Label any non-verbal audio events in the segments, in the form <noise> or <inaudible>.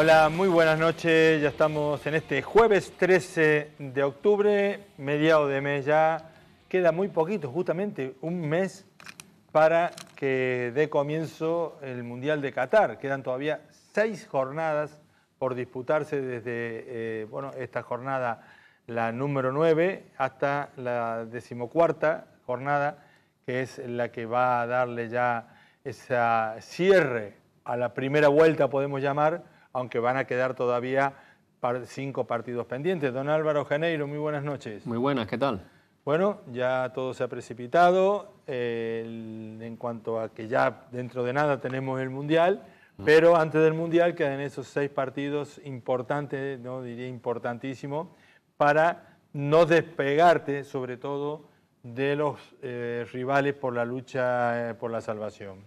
Hola, muy buenas noches. Ya estamos en este jueves 13 de octubre, mediado de mes ya. Queda muy poquito, justamente un mes para que dé comienzo el Mundial de Qatar. Quedan todavía seis jornadas por disputarse desde eh, bueno, esta jornada, la número 9, hasta la decimocuarta jornada, que es la que va a darle ya ese cierre a la primera vuelta, podemos llamar, aunque van a quedar todavía cinco partidos pendientes. Don Álvaro Janeiro, muy buenas noches. Muy buenas, ¿qué tal? Bueno, ya todo se ha precipitado en cuanto a que ya dentro de nada tenemos el Mundial, mm. pero antes del Mundial quedan esos seis partidos importantes, no diría importantísimo, para no despegarte sobre todo de los eh, rivales por la lucha eh, por la salvación.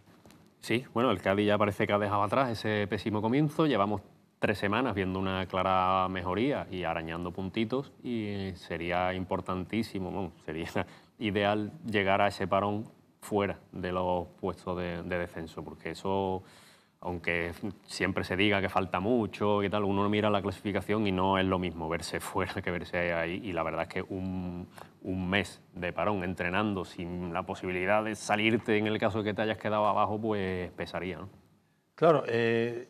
Sí, bueno, el Cádiz ya parece que ha dejado atrás ese pésimo comienzo. Llevamos tres semanas viendo una clara mejoría y arañando puntitos y sería importantísimo, sería <laughs> ideal llegar a ese parón fuera de los puestos de, de descenso, porque eso aunque siempre se diga que falta mucho y tal, uno mira la clasificación y no es lo mismo verse <laughs> fuera que verse ahí. Y la verdad es que un, mes de parón entrenando sin la posibilidad de salirte en el caso de que te hayas quedado abajo, pues pesaría. Claro, eh,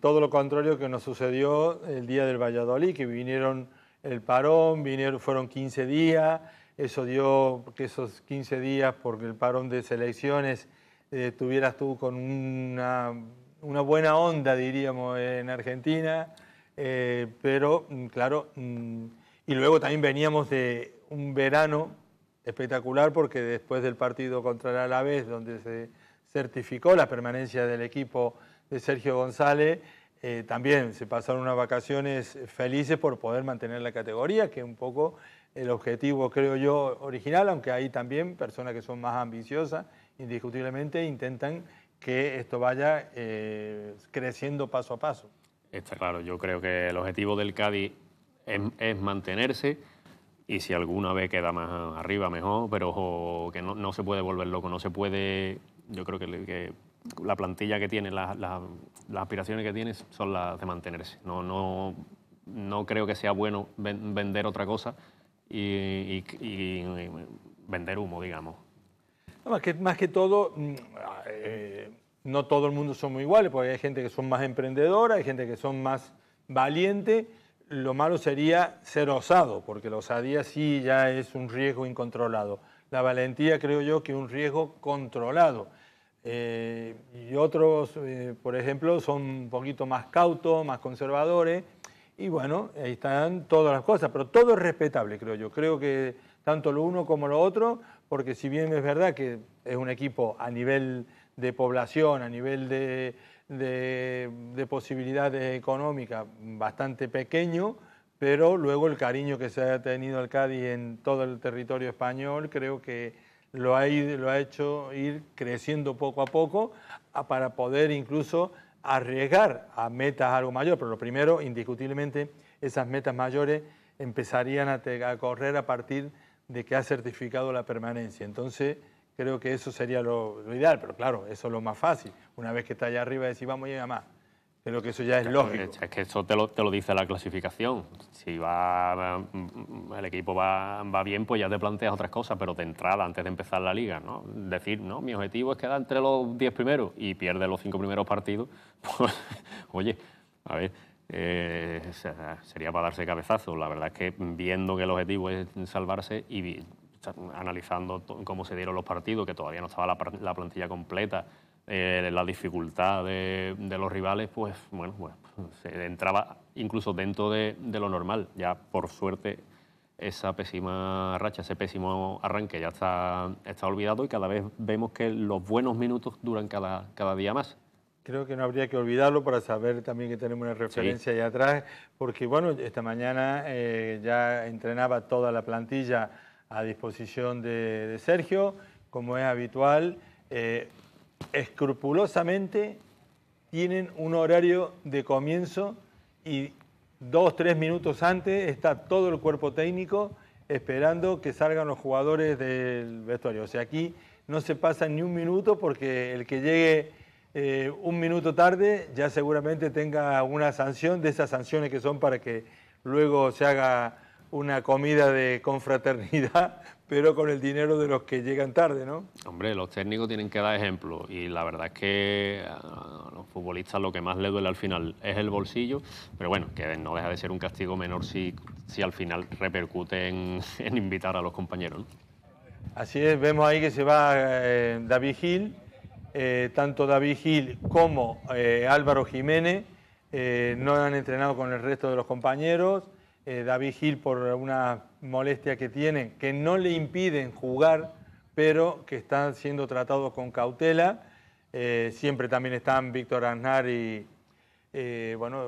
todo lo contrario que nos sucedió el día del Valladolid, que vinieron el parón, vinieron, fueron 15 días, eso dio que esos 15 días, porque el parón de selecciones eh, tuvieras tú con una, buena onda, diríamos, en Argentina, eh, pero mm, claro, mm, y luego también veníamos de un verano espectacular porque después del partido contra el Alavés, donde se certificó la permanencia del equipo de Sergio González, eh, también se pasaron unas vacaciones felices por poder mantener la categoría, que un poco el objetivo, creo yo, original, aunque hay también personas que son más ambiciosas indiscutiblemente intentan que esto vaya eh, creciendo paso a paso. Está claro, yo creo que el objetivo del Cádiz es, mantenerse y si alguna vez queda más arriba, mejor, pero ojo, que no, se puede volver loco, no se puede, yo creo que, la plantilla que tiene, las aspiraciones que tiene son las de mantenerse. No, no, no creo que sea bueno vender otra cosa y, vender humo, digamos más, que, más que todo, mm, eh, no todo el mundo son muy iguales, porque hay gente que son más emprendedora, hay gente que son más valiente. Lo malo sería ser osado, porque la osadía sí ya es un riesgo incontrolado. La valentía creo yo que es un riesgo controlado. Eh, y otros, eh, por ejemplo, son un poquito más cautos, más conservadores. Y bueno, ahí están todas las cosas, pero todo es respetable, creo yo. Creo que tanto lo uno como lo otro porque si bien es verdad que es un equipo a nivel de población, a nivel de, posibilidades económicas bastante pequeño, pero luego el cariño que se ha tenido al Cádiz en todo el territorio español creo que lo ha, hecho ir creciendo poco a poco para poder incluso arriesgar a metas algo mayores. pero lo primero, indiscutiblemente, esas metas mayores empezarían a, a correr a partir de que ha certificado la permanencia. Entonces, creo que eso sería lo, ideal, pero claro, eso es lo más fácil. Una vez que está allá arriba, decir, vamos, llega más. Creo que eso ya es lógico. Es que eso te lo, dice la clasificación. Si va mm, el equipo va, bien, pues ya te planteas otras cosas, pero de entrada, antes de empezar la liga, ¿no? Decir, no, mi objetivo es quedar entre los 10 primeros y pierde los cinco primeros partidos. <laughs> Pues, oye, a ver, eh, sería para darse cabezazo. La verdad es que viendo que el objetivo es salvarse y analizando cómo se dieron los partidos, que todavía no estaba la, plantilla completa, eh, la dificultad de, los rivales, pues bueno, pues, se entraba incluso dentro de, de lo normal. Ya por suerte esa pésima racha, ese pésimo arranque ya está, está olvidado y cada vez vemos que los buenos minutos duran cada, cada día más. Creo que no habría que olvidarlo para saber también que tenemos una referencia ahí atrás, porque bueno, esta mañana eh, ya entrenaba toda la plantilla a disposición de, Sergio, como es habitual, eh, escrupulosamente tienen un horario de comienzo y dos, tres minutos antes está todo el cuerpo técnico esperando que salgan los jugadores del vestuario. O sea, aquí no se pasa ni un minuto porque el que llegue eh, un minuto tarde ya seguramente tenga una sanción, de esas sanciones que son para que luego se haga una comida de confraternidad, <laughs> pero con el dinero de los que llegan tarde, ¿no? Hombre, los técnicos tienen que dar ejemplo y la verdad es que a los futbolistas lo que más le duele al final es el bolsillo, pero bueno, que no deja de ser un castigo menor si, si al final repercute en, <laughs> en invitar a los compañeros. Así es, vemos ahí que se va eh, David Gil, eh, tanto David Gil como eh, Álvaro Jiménez eh, no han entrenado con el resto de los compañeros. David Gil por una molestia que tiene, que no le impiden jugar, pero que están siendo tratados con cautela. siempre también están Víctor Aznar y, eh, bueno,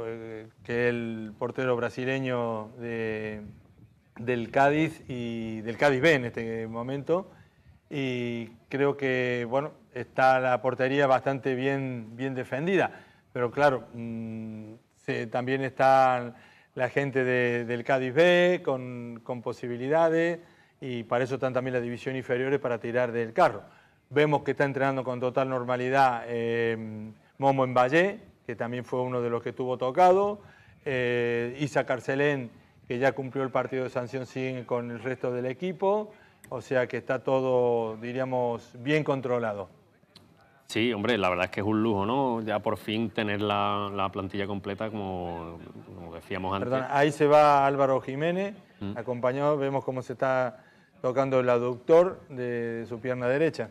que el portero brasileño del Cádiz y del Cádiz B en este momento. Y creo que, bueno, está la portería bastante bien, bien defendida. Pero claro, mm, también está la gente del Cádiz B con, posibilidades y para eso están también las divisiones inferiores para tirar del carro. Vemos que está entrenando con total normalidad eh, Momo en Valle, que también fue uno de los que tuvo tocado. Eh, Isa Carcelén, que ya cumplió el partido de sanción, sigue con el resto del equipo. O sea que está todo, diríamos, bien controlado. Sí, hombre, la verdad es que es un lujo, ¿no? Ya por fin tener la, plantilla completa, como, decíamos antes. ahí se va Álvaro Jiménez, mm. acompañado, vemos cómo se está tocando el aductor de, de su pierna derecha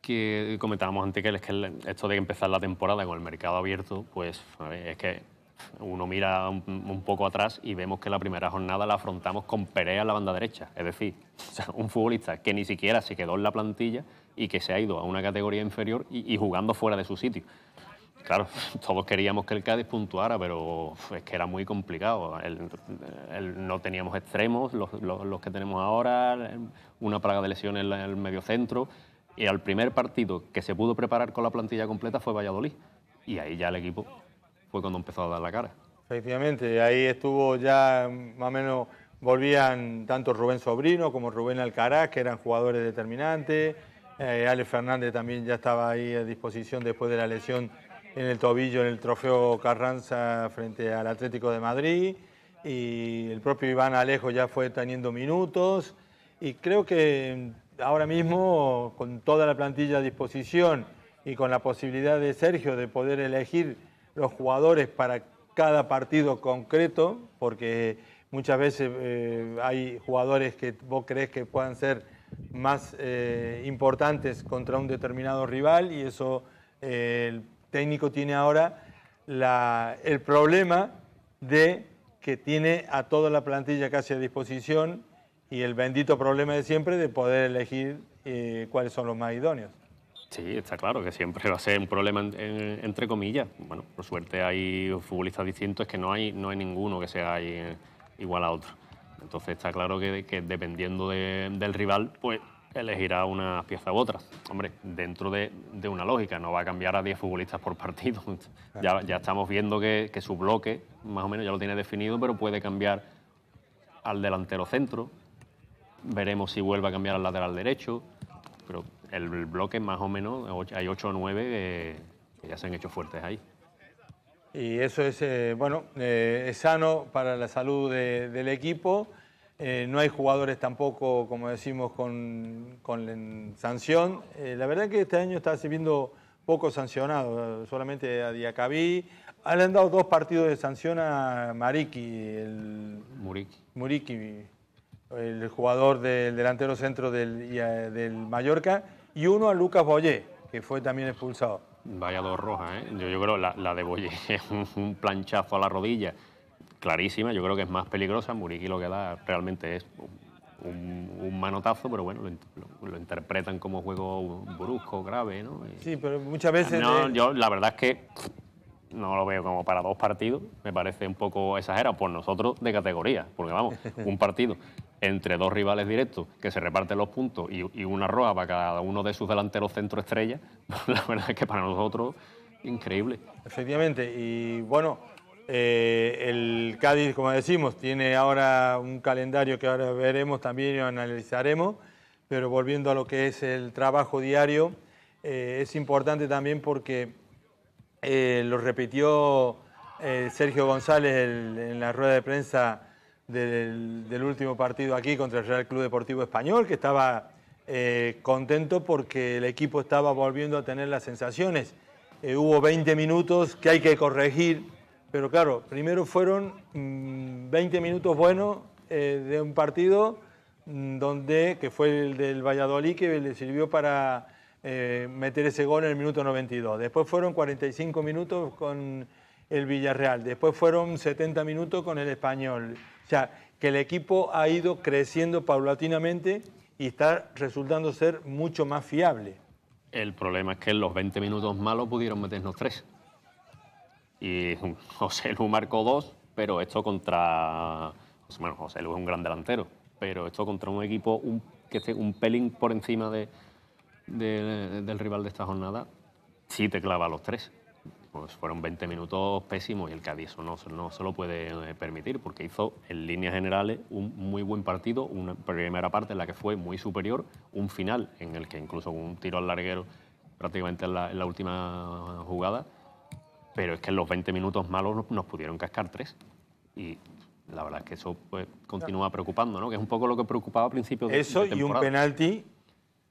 que comentábamos antes que, esto de empezar la temporada con el mercado abierto, pues es que uno mira un, poco atrás y vemos que la primera jornada la afrontamos con Perea en la banda derecha. Es decir, <laughs> un futbolista que ni siquiera se quedó en la plantilla y que se ha ido a una categoría inferior y, jugando fuera de su sitio. Claro, <laughs> todos queríamos que el Cádiz puntuara, pero es que era muy complicado. no teníamos extremos, los, que tenemos ahora, una plaga de lesiones en el mediocentro. Y al primer partido que se pudo preparar con la plantilla completa fue Valladolid. Y ahí ya el equipo fue cuando empezó a dar la cara. Efectivamente, ahí estuvo ya más o menos, volvían tanto Rubén Sobrino como Rubén Alcaraz, que eran jugadores determinantes. Eh, Fernández también ya estaba ahí a disposición después de la lesión en el tobillo en el trofeo Carranza frente al Atlético de Madrid. Y el propio Iván Alejo ya fue teniendo minutos. Y creo que ahora mismo, con toda la plantilla a disposición y con la posibilidad de Sergio de poder elegir los jugadores para cada partido concreto, porque muchas veces eh, hay jugadores que vos crees que puedan ser más eh, importantes contra un determinado rival y eso eh, el técnico tiene ahora el problema de que tiene a toda la plantilla casi a disposición y el bendito problema de siempre de poder elegir cuáles son los más idóneos. Sí, está claro que siempre va a ser un problema entre comillas. Bueno, por suerte hay futbolistas distintos que no hay, no hay ninguno que sea eh, igual a otro. Entonces está claro que, dependiendo del rival, pues elegirá una pieza u otra. Hombre, dentro de, una lógica, no va a cambiar a 10 futbolistas por partido. <laughs> ya, estamos viendo que su bloque, más o menos, ya lo tiene definido, pero puede cambiar al delantero centro. Veremos si vuelve a cambiar al lateral derecho pero el bloque más o menos, hay 8 o 9 que ya se han hecho fuertes ahí. Y eso es, eh, bueno, eh, es sano para la salud del equipo. Eh, no hay jugadores tampoco, como decimos, con, con sanción. la verdad es que este año está sirviendo poco sancionado, solamente a Diacabí. Ah, le han dado dos partidos de sanción a Mariki. El... Muriki. Muriki el jugador del delantero centro eh, del, Mallorca, y uno a Lucas Boyé, que fue también expulsado. Vaya dos rojas, ¿eh? Yo, creo la, la de Boyé <laughs> es un, planchazo a la rodilla, clarísima, yo creo que es más peligrosa, Muriqui lo que da realmente es un, manotazo, pero bueno, lo, interpretan como juego brusco, grave, ¿no? sí, pero muchas veces... No, yo la verdad es que no lo veo como para dos partidos, me parece un poco exagerado por nosotros de categoría, porque vamos, un partido entre dos rivales directos que se reparten los puntos y, una roja para cada uno de sus delanteros centro estrella, <laughs> la verdad es que para nosotros increíble. Efectivamente, y bueno, eh, el Cádiz, como decimos, tiene ahora un calendario que ahora veremos también y analizaremos, pero volviendo a lo que es el trabajo diario, eh, es importante también porque eh, lo repitió Sergio González en la rueda de prensa del, último partido aquí contra el Real Club Deportivo Español, que estaba eh, contento porque el equipo estaba volviendo a tener las sensaciones. Eh, hubo 20 minutos que hay que corregir, pero claro, primero fueron 20 mm, minutos buenos eh, de un partido mm, donde, que fue el del Valladolid, que le sirvió para meter ese gol en el minuto 92. Después fueron 45 minutos con el Villarreal, después fueron 70 minutos con el Español. O sea, que el equipo ha ido creciendo paulatinamente y está resultando ser mucho más fiable. El problema es que en los 20 minutos malos pudieron meternos tres. Y <laughs> José Lu marcó dos, pero esto contra. Bueno, José Lu es un gran delantero, pero esto contra un equipo que esté un pelín por encima de, del rival de esta jornada, sí te clava los tres pues fueron 20 minutos pésimos y el Cádiz no, no se lo puede eh, permitir porque hizo en líneas generales un muy buen partido, una primera parte en la que fue muy superior, un final en el que incluso un tiro al larguero prácticamente en la, última jugada, pero es que en los 20 minutos malos nos pudieron cascar tres y la verdad es que eso pues, continúa preocupando, ¿no? que es un poco lo que preocupaba al principio de, Eso y un penalti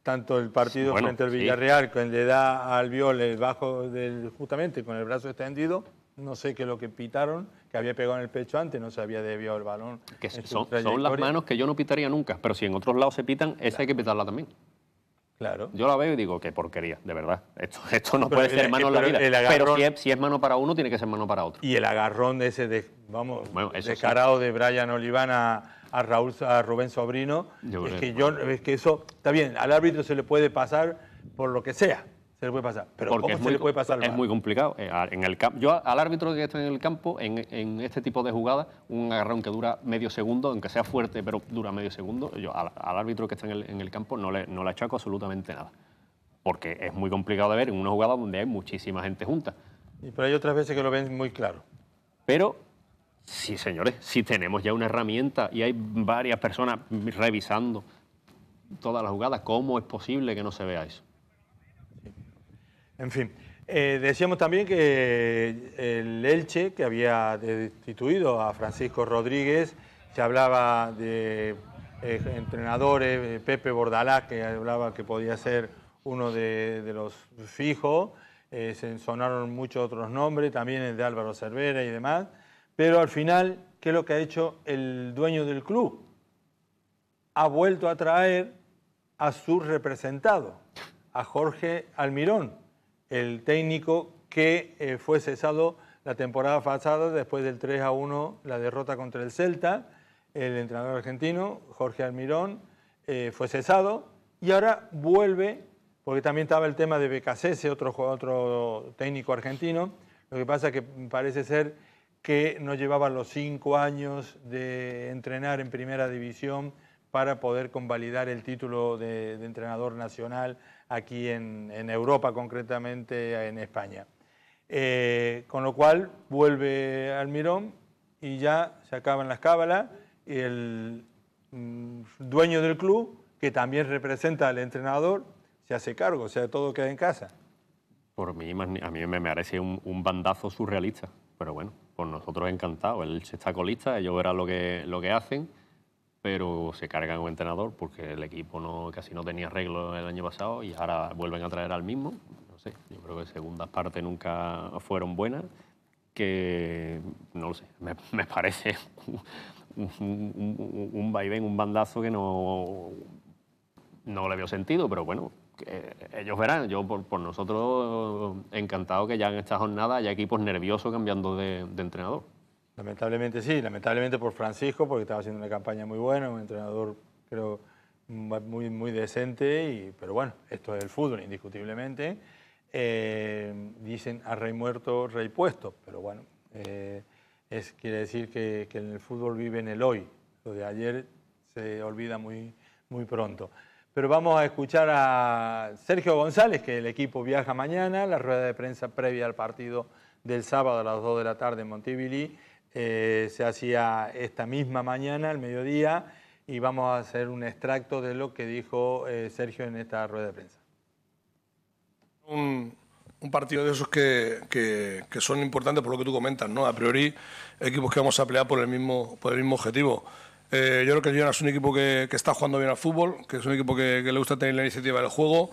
tanto el partido frente al Villarreal, que le da al Viol el bajo del, justamente con el brazo extendido, no sé qué es lo que pitaron, que había pegado en el pecho antes, no se había desviado el balón. son, las manos que yo no pitaría nunca, pero si en otros lados se pitan, esa hay que pitarla también. Claro. Yo la veo y digo, qué porquería, de verdad. Esto, <laughs> no puede ser e- mano la vida. pero si es, mano para uno, tiene que ser mano para otro. Y el agarrón de ese, vamos, descarado de Brian Olivana a Raúl, a Rubén Sobrino. es, que yo, es que eso, está bien, al árbitro se le puede pasar por lo que sea, se le puede pasar. Pero ¿cómo se le puede pasar Es muy complicado. Eh, en el, yo al árbitro que está en el campo, en, este tipo de jugadas, un agarrón que dura medio segundo, aunque sea fuerte, pero dura medio segundo, yo al, árbitro que está en el, campo no le, no le achaco absolutamente nada. Porque es muy complicado de ver en una jugada donde hay muchísima gente junta. Y pero hay otras veces que lo ven muy claro. Pero Sí, señores, sí tenemos ya una herramienta y hay varias personas revisando todas las jugadas. ¿cómo es posible que no se vea eso? En fin, eh, decíamos también que el Elche, que había destituido a Francisco Rodríguez, se hablaba de eh, entrenadores, eh, Pepe Bordalás, que hablaba que podía ser uno de, los fijos, se sonaron muchos otros nombres, también el de Álvaro Cervera y demás. Pero al final, ¿qué es lo que ha hecho el dueño del club? Ha vuelto a traer a su representado, a Jorge Almirón, el técnico que eh, fue cesado la temporada pasada después del 3 a 1, la derrota contra el Celta. El entrenador argentino, Jorge Almirón, eh, fue cesado y ahora vuelve, porque también estaba el tema de Becasese, otro, otro técnico argentino. Lo que pasa que parece ser que no llevaba los cinco años de entrenar en primera división para poder convalidar el título de, entrenador nacional aquí en, Europa, concretamente en España. Eh, con lo cual vuelve Almirón y ya se acaban las cábalas y el mm, dueño del club, que también representa al entrenador, se hace cargo, o sea, todo queda en casa. Por mí, a mí me parece un bandazo surrealista, pero bueno con nosotros encantado. El Elche está colista, ellos verán lo que, lo que hacen, pero se cargan un entrenador porque el equipo no, casi no tenía arreglo el año pasado y ahora vuelven a traer al mismo. No sé, yo creo que segundas partes nunca fueron buenas, que no lo sé, me, parece un, vaivén, un bandazo que no, no le veo sentido, pero bueno, ellos verán, yo por, nosotros encantado que ya en esta jornada haya equipos nerviosos cambiando de, entrenador. Lamentablemente sí, lamentablemente por Francisco, porque estaba haciendo una campaña muy buena, un entrenador creo muy, muy decente, y, pero bueno, esto es el fútbol indiscutiblemente. Eh, dicen a rey muerto, rey puesto, pero bueno, eh, quiere decir que, que, en el fútbol vive en el hoy, lo de ayer se olvida muy, muy pronto pero vamos a escuchar a Sergio González, que el equipo viaja mañana, la rueda de prensa previa al partido del sábado a las 2 de la tarde en Montevideo. Eh, se hacía esta misma mañana, al mediodía, y vamos a hacer un extracto de lo que dijo eh, Sergio en esta rueda de prensa. Un, partido de esos que, son importantes por lo que tú comentas, ¿no? A priori, equipos que vamos a pelear por el mismo, por el mismo objetivo. Eh, yo creo que el Girona es un equipo que, está jugando bien al fútbol, que es un equipo que, le gusta tener la iniciativa del juego,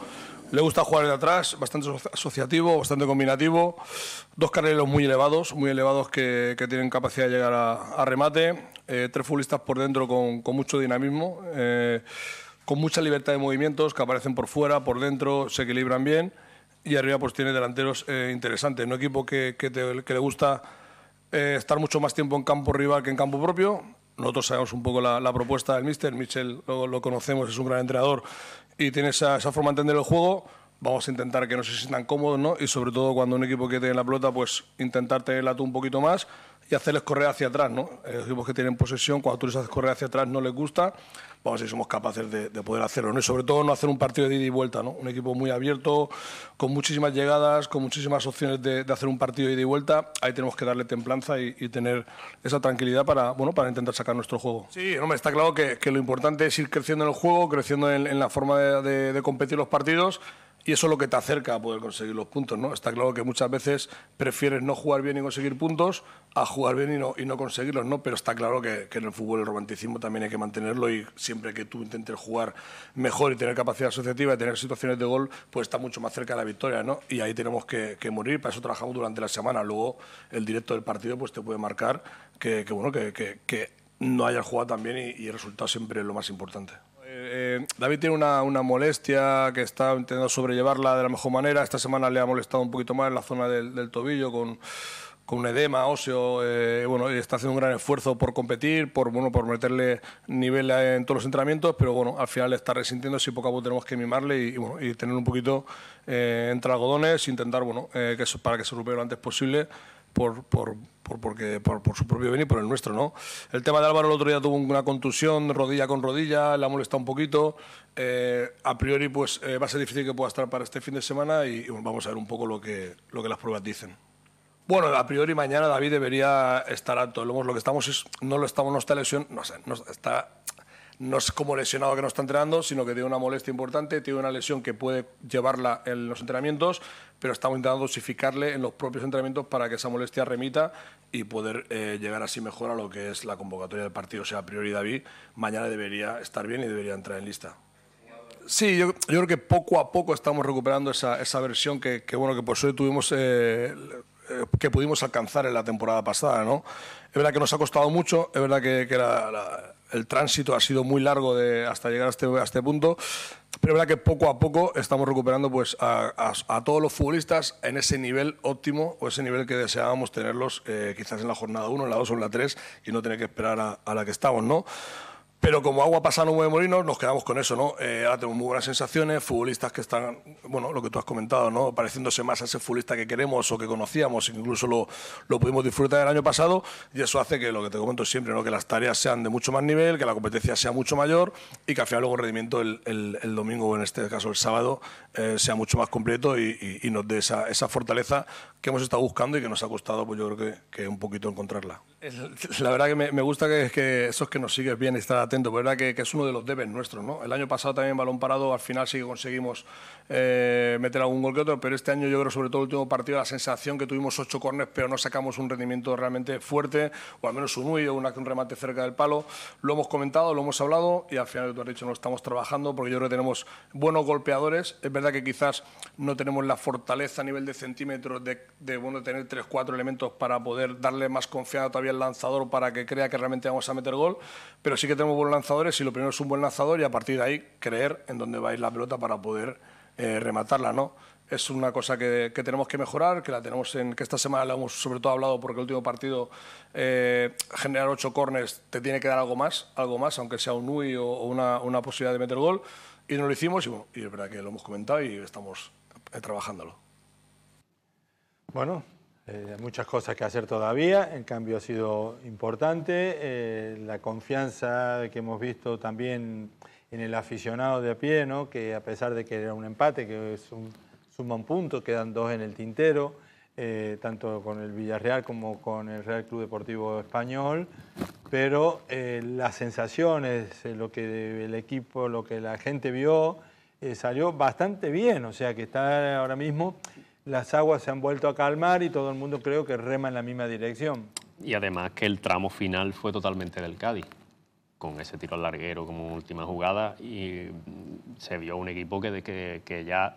le gusta jugar de atrás, bastante asociativo, bastante combinativo, dos carreros muy elevados, muy elevados que, tienen capacidad de llegar a, remate, eh, tres futbolistas por dentro con, mucho dinamismo, eh, con mucha libertad de movimientos que aparecen por fuera, por dentro, se equilibran bien y arriba pues tiene delanteros interesantes, un equipo que, le gusta estar mucho más tiempo en campo rival que en campo propio nosotros sabemos un poco la, propuesta del míster, Michel lo, conocemos, es un gran entrenador y tiene esa, esa forma de entender el juego vamos a intentar que no se sientan cómodos, ¿no? Y sobre todo cuando un equipo que tiene la pelota, pues intentar tenerla tú un poquito más y hacerles correr hacia atrás, ¿no? Los equipos que tienen posesión, cuando tú les haces correr hacia atrás no les gusta, vamos a ver si somos capaces de, poder hacerlo, ¿no? Y sobre todo no hacer un partido de ida y vuelta, ¿no? Un equipo muy abierto, con muchísimas llegadas, con muchísimas opciones de, hacer un partido de ida y vuelta, ahí tenemos que darle templanza y, tener esa tranquilidad para, bueno, para intentar sacar nuestro juego. Sí, hombre, está claro que, lo importante es ir creciendo en el juego, creciendo en, la forma de competir los partidos, y eso es lo que te acerca a poder conseguir los puntos, ¿no? Está claro que muchas veces prefieres no jugar bien y conseguir puntos a jugar bien y no, y no conseguirlos, ¿no? Pero está claro que, en el fútbol el romanticismo también hay que mantenerlo y siempre que tú intentes jugar mejor y tener capacidad asociativa y tener situaciones de gol, pues está mucho más cerca de la victoria, ¿no? Y ahí tenemos que, morir, para eso trabajamos durante la semana. Luego el directo del partido pues te puede marcar que, bueno, que, no hayas jugado tan bien y el resultado siempre es lo más importante. Eh, eh, David tiene una, molestia que está intentando sobrellevarla de la mejor manera. Esta semana le ha molestado un poquito más en la zona del, tobillo con, un edema óseo, eh, bueno, está haciendo un gran esfuerzo por competir, por bueno, por meterle nivel en todos los entrenamientos, pero bueno, al final está resintiendo si poco a poco tenemos que mimarle y, bueno, y tener un poquito entre algodones, intentar bueno, que eso, para que se recupere lo antes posible por, por por, porque, por, su propio bien y por el nuestro, ¿no? El tema de Álvaro el otro día tuvo una contusión, rodilla con rodilla, le ha molestado un poquito. Eh, a priori, pues eh, va a ser difícil que pueda estar para este fin de semana y, vamos a ver un poco lo que, lo que las pruebas dicen. Bueno, a priori mañana David debería estar alto. Lo, lo que estamos es, no lo estamos, no está lesión, no sé, está no es como lesionado que no está entrenando, sino que tiene una molestia importante, tiene una lesión que puede llevarla en los entrenamientos, pero estamos intentando dosificarle en los propios entrenamientos para que esa molestia remita y poder eh, llegar así mejor a lo que es la convocatoria del partido. O sea, a priori David mañana debería estar bien y debería entrar en lista. Sí, yo, creo que poco a poco estamos recuperando esa, versión que, bueno, que por suerte tuvimos... Eh, eh, que pudimos alcanzar en la temporada pasada, ¿no? Es verdad que nos ha costado mucho, es verdad que, la el tránsito ha sido muy largo hasta llegar este, a este, punto, pero es verdad que poco a poco estamos recuperando pues, a, todos los futbolistas en ese nivel óptimo o ese nivel que deseábamos tenerlos eh, quizás en la jornada 1, en la 2 o en la 3 y no tener que esperar a, la que estamos, ¿no? Pero como agua pasada no mueve molinos, nos quedamos con eso, ¿no? Eh, ahora tenemos muy buenas sensaciones, futbolistas que están, bueno, lo que tú has comentado, ¿no? Pareciéndose más a ese futbolista que queremos o que conocíamos, incluso lo, lo pudimos disfrutar el año pasado, y eso hace que, lo que te comento siempre, ¿no? Que las tareas sean de mucho más nivel, que la competencia sea mucho mayor y que al final luego el rendimiento el, el, domingo, o en este caso el sábado, eh, sea mucho más completo y, y, nos dé esa, esa, fortaleza que hemos estado buscando y que nos ha costado, pues yo creo que, que un poquito encontrarla. La verdad que me, gusta que, que es que nos sigues bien está ¿verdad? Que, es uno de los debes nuestros, ¿no? El año pasado también balón parado, al final sí que conseguimos eh, meter algún gol que otro, pero este año yo creo sobre todo el último partido la sensación que tuvimos ocho cornes pero no sacamos un rendimiento realmente fuerte, o al menos un muy un remate cerca del palo. Lo hemos comentado, lo hemos hablado y al final tú has dicho no estamos trabajando porque yo creo que tenemos buenos golpeadores. Es verdad que quizás no tenemos la fortaleza a nivel de centímetros de, de bueno, tener tres, cuatro elementos para poder darle más confianza todavía al lanzador para que crea que realmente vamos a meter gol, pero sí que tenemos lanzadores y lo primero es un buen lanzador y a partir de ahí creer en dónde va a ir la pelota para poder eh, rematarla, ¿no? Es una cosa que, tenemos que mejorar, que la tenemos en que esta semana la hemos sobre todo hablado porque el último partido eh, generar ocho corners te tiene que dar algo más, algo más, aunque sea un UI o, una, una, posibilidad de meter gol. Y no lo hicimos y, bueno, y es verdad que lo hemos comentado y estamos eh, trabajándolo. Bueno, eh, muchas cosas que hacer todavía, el cambio ha sido importante, eh, la confianza que hemos visto también en el aficionado de a pie, ¿no? que a pesar de que era un empate, que es un, suma un punto, quedan dos en el tintero, eh, tanto con el Villarreal como con el Real Club Deportivo Español, pero las sensaciones, lo que el equipo, lo que la gente vio, salió bastante bien, o sea que está ahora mismo las aguas se han vuelto a calmar y todo el mundo creo que rema en la misma dirección. Y además que el tramo final fue totalmente del Cádiz, con ese tiro al larguero como última jugada y mm, se vio un equipo que, ya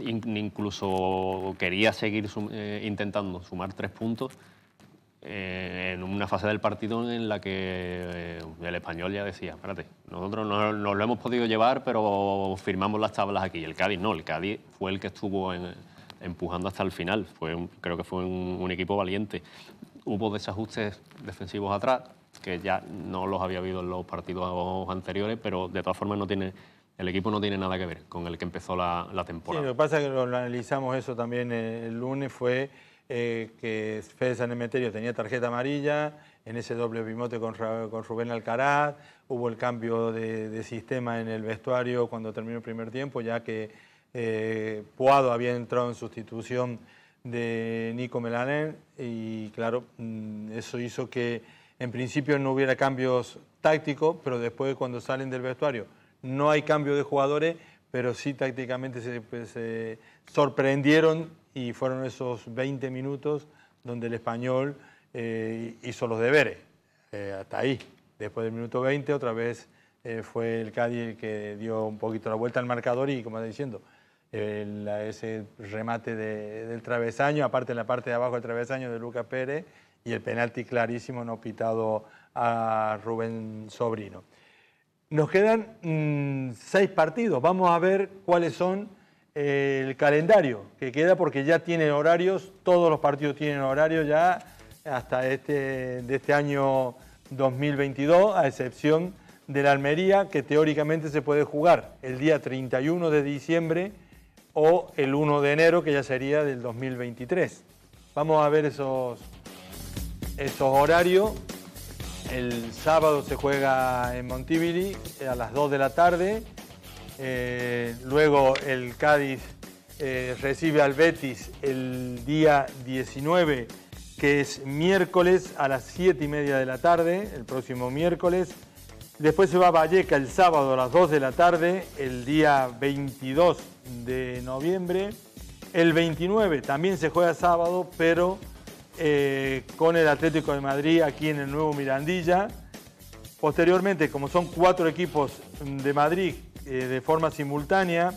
incluso quería seguir eh, intentando sumar tres puntos eh, en una fase del partido en la que eh, el español ya decía, espérate, nosotros no, no, lo hemos podido llevar, pero firmamos las tablas aquí. El Cádiz no, el Cádiz fue el que estuvo en empujando hasta el final. Fue creo que fue un, equipo valiente. Hubo desajustes defensivos atrás, que ya no los había habido en los partidos anteriores, pero de todas formas no tiene, el equipo no tiene nada que ver con el que empezó la, temporada. Sí, lo que pasa es que lo, analizamos eso también eh, el lunes, fue eh, que Fede San tenía tarjeta amarilla, en ese doble bimote con, con Rubén Alcaraz, hubo el cambio de, de sistema en el vestuario cuando terminó el primer tiempo, ya que eh, Puado había entrado en sustitución de Nico Melanen y claro, mm, eso hizo que en principio no hubiera cambios tácticos, pero después cuando salen del vestuario no hay cambio de jugadores, pero sí tácticamente se, pues, sorprendieron y fueron esos 20 minutos donde el español eh, hizo los deberes. Eh, hasta ahí. Después del minuto 20 otra vez eh, fue el Cádiz el que dio un poquito la vuelta al marcador y como está diciendo, el, ese remate del travesaño, aparte en la parte de abajo del travesaño de Luca Pérez y el penalti clarísimo no pitado a Rubén Sobrino. Nos quedan mm, seis partidos, vamos a ver cuáles son eh, el calendario que queda porque ya tienen horarios, todos los partidos tienen horario ya hasta este, de este año 2022, a excepción de la Almería, que teóricamente se puede jugar el día 31 de diciembre o el 1 de enero, que ya sería del 2023. Vamos a ver esos, esos horarios. El sábado se juega en Montivili a las 2 de la tarde. Eh, luego el Cádiz eh, recibe al Betis el día 19, que es miércoles a las 7 y media de la tarde, el próximo miércoles. Después se va a Valleca el sábado a las 2 de la tarde, el día 22 de noviembre. El 29 también se juega sábado, pero eh, con el Atlético de Madrid aquí en el nuevo Mirandilla. Posteriormente, como son cuatro equipos de Madrid eh, de forma simultánea,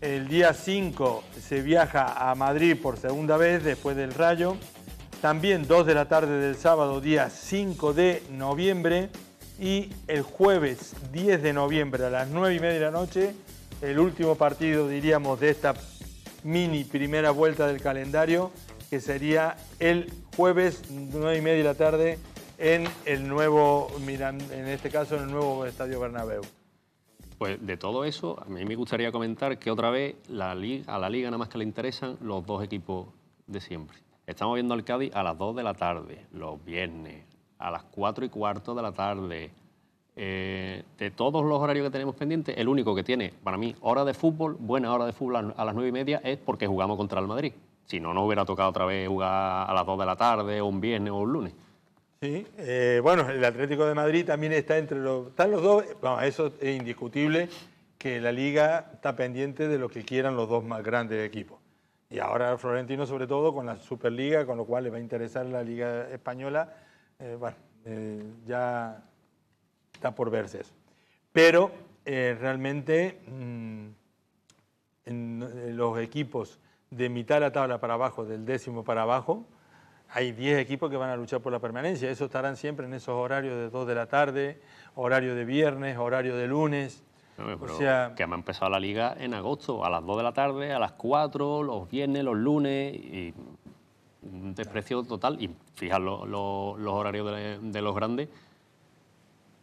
el día 5 se viaja a Madrid por segunda vez después del Rayo. También 2 de la tarde del sábado, día 5 de noviembre. Y el jueves 10 de noviembre a las 9 y media de la noche el último partido, diríamos, de esta mini primera vuelta del calendario, que sería el jueves 9 y media de la tarde en el nuevo, en este caso en el nuevo Estadio Bernabéu. Pues de todo eso, a mí me gustaría comentar que otra vez la liga, a la liga nada más que le interesan los dos equipos de siempre. Estamos viendo al Cádiz a las 2 de la tarde, los viernes, a las 4 y cuarto de la tarde, eh, de todos los horarios que tenemos pendientes, el único que tiene, para mí, hora de fútbol, buena hora de fútbol a las nueve y media, es porque jugamos contra el Madrid. Si no, no hubiera tocado otra vez jugar a las 2 de la tarde, o un viernes o un lunes. Sí, eh, bueno, el Atlético de Madrid también está entre los. Están los dos, bueno, eso es indiscutible, que la liga está pendiente de lo que quieran los dos más grandes equipos. Y ahora Florentino, sobre todo, con la Superliga, con lo cual le va a interesar la Liga Española. Eh, bueno, ya está por verse eso. Pero eh, realmente mm, en eh, los equipos de mitad de la tabla para abajo, del décimo para abajo, hay 10 equipos que van a luchar por la permanencia. Eso estarán siempre en esos horarios de 2 de la tarde, horario de viernes, horario de lunes. que me ha empezado la liga en agosto, a las 2 de la tarde, a las 4, los viernes, los lunes, y un desprecio total. Y fijar los, horarios de, de los grandes,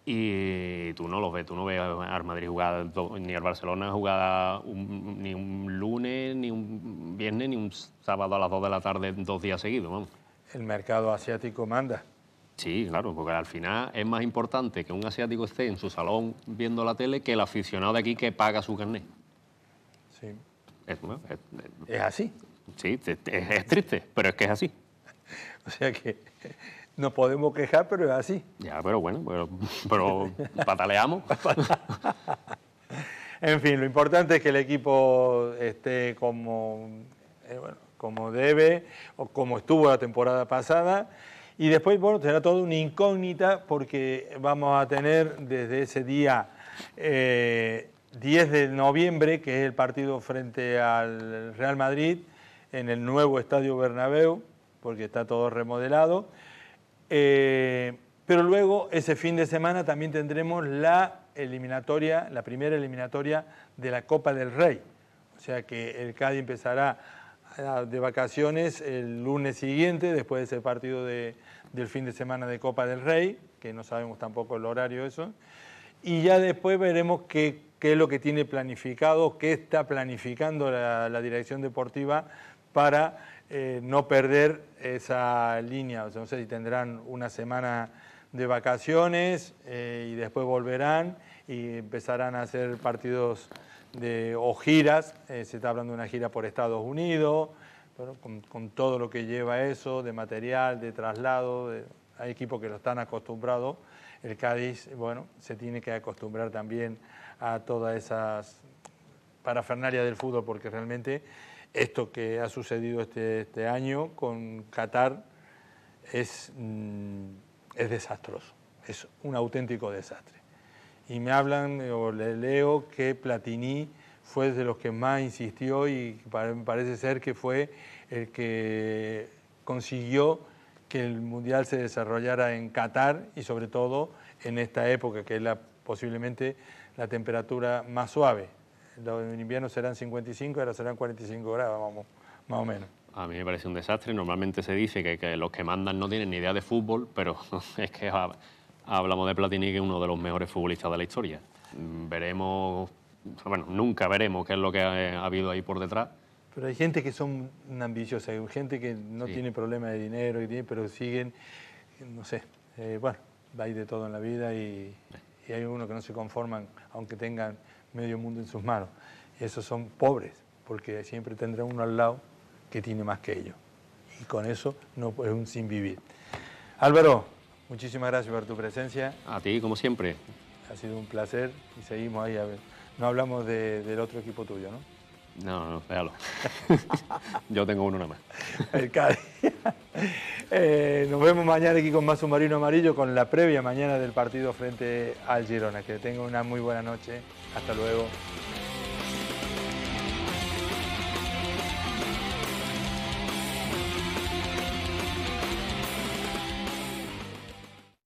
y tú no lo ves, tú no ves al Madrid jugada, ni al Barcelona jugada, ni un lunes, ni un viernes, ni un sábado a las 2 de la tarde, dos días seguidos. Vamos. El mercado asiático manda. Sí, claro, porque al final es más importante que un asiático esté en su salón viendo la tele que el aficionado de aquí que paga su carnet. Sí. Es, ¿Es así. Sí, es triste, pero es que es así. <laughs> o sea que no podemos quejar, pero es así. Ya, pero bueno, pero, pataleamos. <laughs> en fin, lo importante es que el equipo esté como, eh, bueno, como debe o como estuvo la temporada pasada. Y después, bueno, será todo una incógnita porque vamos a tener desde ese día 10 eh, de noviembre, que es el partido frente al Real Madrid, en el nuevo Estadio Bernabéu, porque está todo remodelado. Eh, pero luego ese fin de semana también tendremos la eliminatoria, la primera eliminatoria de la Copa del Rey. O sea que el Cádiz empezará ah, de vacaciones el lunes siguiente, después de ese partido del fin de semana de Copa del Rey, que no sabemos tampoco el horario eso. Y ya después veremos qué, es lo que tiene planificado, qué está planificando la dirección deportiva para eh, no perder esa línea. O sea, no sé si tendrán una semana de vacaciones eh, y después volverán y empezarán a hacer partidos de, o giras. Eh, se está hablando de una gira por Estados Unidos, con, todo lo que lleva eso, de material, de traslado. hay equipos que lo están acostumbrados. El Cádiz, bueno, se tiene que acostumbrar también a todas esas parafernarias del fútbol, porque realmente esto que ha sucedido este, este año con Qatar mm, es, desastroso, es un auténtico desastre. Y me hablan o le leo que Platini fue de los que más insistió y parece ser que fue el que consiguió que el Mundial se desarrollara en Qatar y sobre todo en esta época que es posiblemente la temperatura más suave. Los invierno serán 55, ahora serán 45 grados, vamos, más o menos. A mí me parece un desastre. Normalmente se dice que, los que mandan no tienen ni idea de fútbol, pero <laughs> es que hablamos de Platini, que es uno de los mejores futbolistas de la historia. Mm, veremos, bueno, nunca veremos qué es lo que ha, habido ahí por detrás. Pero hay gente que son ambiciosas, hay gente que no tiene problema de dinero, pero siguen, no sé, eh, bueno, hay de todo en la vida y, y hay unos que no se conforman, aunque tengan medio mundo en sus manos. Esos son pobres, porque siempre tendrán uno al lado que tiene más que ellos. Y con eso no es un sin vivir. Álvaro, muchísimas gracias por tu presencia. A ti, como siempre. Ha sido un placer y seguimos ahí a ver. No hablamos del otro equipo tuyo, ¿no? No, no, espéralo. <laughs> Yo tengo uno nada más. El eh, nos vemos mañana aquí con más submarino amarillo con la previa mañana del partido frente al Girona. Que tengan una muy buena noche. Hasta luego.